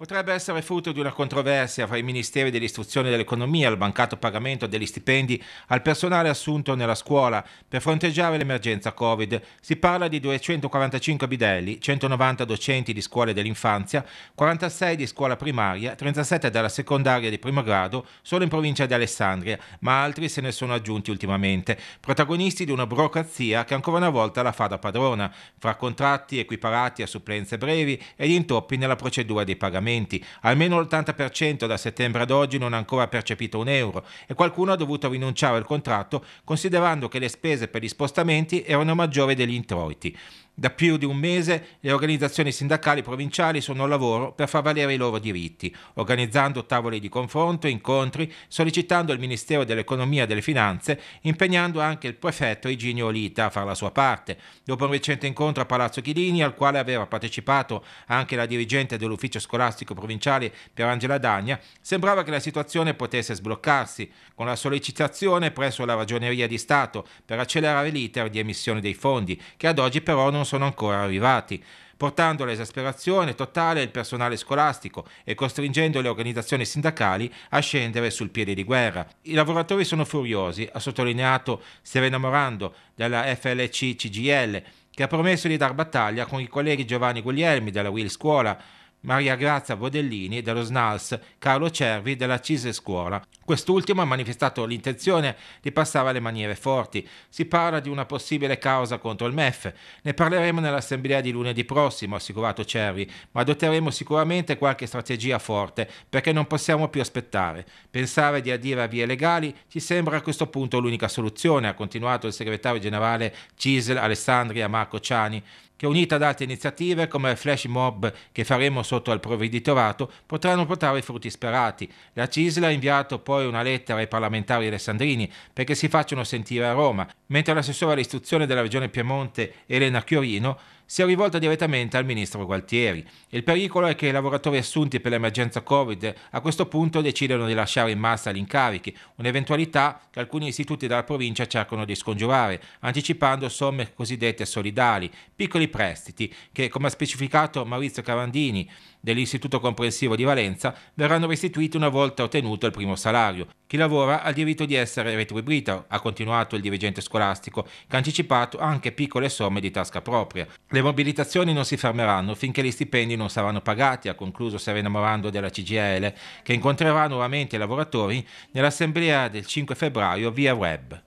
potrebbe essere frutto di una controversia fra i ministeri dell'istruzione e dell'economia il mancato pagamento degli stipendi al personale assunto nella scuola per fronteggiare l'emergenza Covid. Si parla di 245 bidelli, 190 docenti di scuole dell'infanzia, 46 di scuola primaria, 37 della secondaria di primo grado, solo in provincia di Alessandria, ma altri se ne sono aggiunti ultimamente, protagonisti di una burocrazia che ancora una volta la fa da padrona, fra contratti equiparati a supplenze brevi ed intoppi nella procedura dei pagamenti pagamenti. Almeno l'80% da settembre ad oggi non ha ancora percepito un euro e qualcuno ha dovuto rinunciare al contratto considerando che le spese per gli spostamenti erano maggiori degli introiti. Da più di un mese le organizzazioni sindacali provinciali sono al lavoro per far valere i loro diritti, organizzando tavoli di confronto, incontri, sollecitando il Ministero dell'Economia e delle Finanze, impegnando anche il prefetto Iginio Olita a fare la sua parte. Dopo un recente incontro a Palazzo Chilini, al quale aveva partecipato anche la dirigente dell'ufficio scolastico provinciale Pierangela Dagna, sembrava che la situazione potesse sbloccarsi, con la sollecitazione presso la Ragioneria di Stato per accelerare l'iter di emissione dei fondi, che ad oggi però non non sono ancora arrivati, portando all'esasperazione totale il personale scolastico e costringendo le organizzazioni sindacali a scendere sul piede di guerra. I lavoratori sono furiosi, ha sottolineato Serena Morando della FLC CGL, che ha promesso di dar battaglia con i colleghi Giovanni Guglielmi della Will Scuola, Maria Grazia Bodellini dello SNALS, Carlo Cervi della Cise Scuola. Quest'ultimo ha manifestato l'intenzione di passare alle maniere forti. Si parla di una possibile causa contro il MEF. Ne parleremo nell'assemblea di lunedì prossimo, ha assicurato Cervi, ma adotteremo sicuramente qualche strategia forte perché non possiamo più aspettare. Pensare di adire a vie legali ci sembra a questo punto l'unica soluzione, ha continuato il segretario generale CISL Alessandria Marco Ciani che unita ad altre iniziative come il flash mob che faremo sotto al provveditorato potranno portare i frutti sperati. La Cisla ha inviato poi una lettera ai parlamentari alessandrini perché si facciano sentire a Roma, mentre l'assessore all'istruzione della regione Piemonte Elena Chiorino si è rivolta direttamente al ministro Gualtieri. Il pericolo è che i lavoratori assunti per l'emergenza Covid a questo punto decidano di lasciare in massa gli incarichi, un'eventualità che alcuni istituti della provincia cercano di scongiurare, anticipando somme cosiddette solidali, piccoli prestiti, che come ha specificato Maurizio Cavandini dell'Istituto Comprensivo di Valenza, verranno restituiti una volta ottenuto il primo salario. Chi lavora ha il diritto di essere retribuito, ha continuato il dirigente scolastico, che ha anticipato anche piccole somme di tasca propria. Le mobilitazioni non si fermeranno finché gli stipendi non saranno pagati, ha concluso Serena Morando della CGL, che incontrerà nuovamente i lavoratori nell'assemblea del 5 febbraio via web.